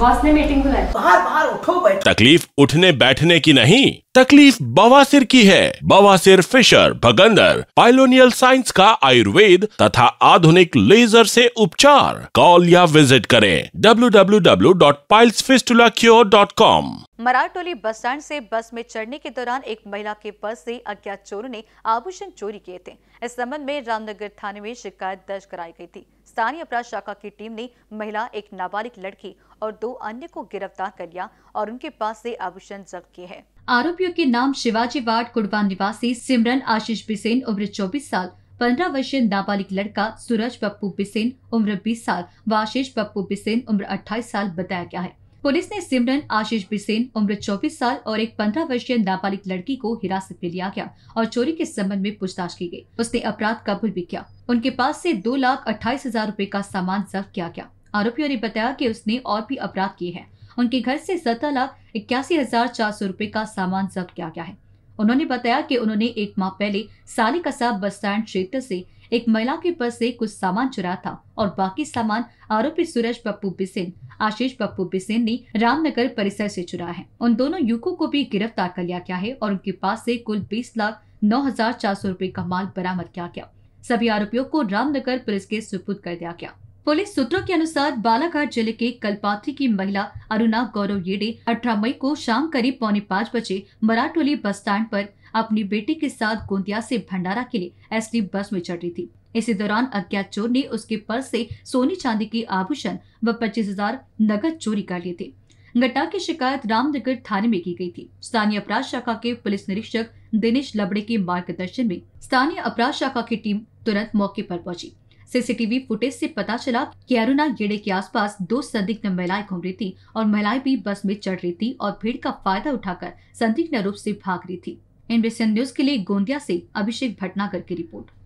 boss ने meeting बुलाई बाहर बाहर उठो बैठ तकलीफ उठने बैठने की नहीं तकलीफ बवासिर की है बवासिर फिशर भगंदर पाइलोनियल साइंस का आयुर्वेद तथा आधुनिक लेजर से उपचार कॉल या विजिट करें www.pilesfistulacure.com मराठोली बस स्टैंड से बस में चढ़ने के दौरान एक महिला के पर्स से अज्ञात चोरों ने आभूषण चोरी किए थे इस संबंध में रामनगर थाने में शिकायत दर्ज कराई गई थी स्थानीय अपराध शाखा की टीम ने महिला एक नाबालिग लड़की और दो अन्य को गिरफ्तार कर लिया और उनके पास से आभूषण जब्त किए हैं आरोपियों के नाम शिवाजी वार्ड कुड़वा निवासी सिमरन आशीष बिसेन उम्र 24 साल पंद्रह वर्षीय नाबालिग लड़का सूरज पप्पू बिसेन उम्र 20 साल व आशीष पप्पू बिसेन उम्र 28 साल बताया गया है पुलिस ने सिमरन आशीष बिसेन उम्र 24 साल और एक 15 वर्षीय नाबालिग लड़की को हिरासत में लिया गया और चोरी के संबंध में पूछताछ की गई उसने अपराध कबूल भी किया उनके पास से दो लाख अट्ठाईस हजार रूपए का सामान जब्त किया गया आरोपियों ने बताया कि उसने और भी अपराध किए हैं उनके घर से सत्रह लाख इक्यासी हजार चार सौ रुपए का सामान जब्त किया गया है उन्होंने बताया कि उन्होंने एक माह पहले साली कसाब बस स्टैंड क्षेत्र से एक महिला के पास से कुछ सामान चुराया था और बाकी सामान आरोपी सूरज पप्पू बिसेन आशीष पप्पू बिसेन ने रामनगर परिसर से चुराया है उन दोनों युवकों को भी गिरफ्तार कर लिया गया है और उनके पास से कुल बीस लाख नौ हजार चार सौ रूपए का माल बरामद किया गया सभी आरोपियों को रामनगर पुलिस के सुपुर्द कर दिया गया पुलिस सूत्रों के अनुसार बालाघाट जिले के कलपात्री की महिला अरुणा गौरव येडे 18 मई को शाम करीब पौने पाँच बजे मराठोली बस स्टैंड पर अपनी बेटी के साथ गोंदिया से भंडारा के लिए एसटी बस में चढ़ रही थी इसी दौरान अज्ञात चोर ने उसके पर्स से सोनी चांदी के आभूषण व पच्चीस हजार नकद चोरी कर लिए थे घटना की शिकायत रामनगर थाने में की गई थी स्थानीय अपराध शाखा के पुलिस निरीक्षक दिनेश लबड़े के मार्गदर्शन में स्थानीय अपराध शाखा की टीम तुरंत मौके पर पहुंची सीसीटीवी फुटेज से पता चला कि अरुणा गेड़े के आसपास दो संदिग्ध महिलाएं घूम रही थी और महिलाएं भी बस में चढ़ रही थी और भीड़ का फायदा उठाकर संदिग्ध रूप से भाग रही थी इन्वेस्टन न्यूज के लिए गोंदिया से अभिषेक भटनागर की रिपोर्ट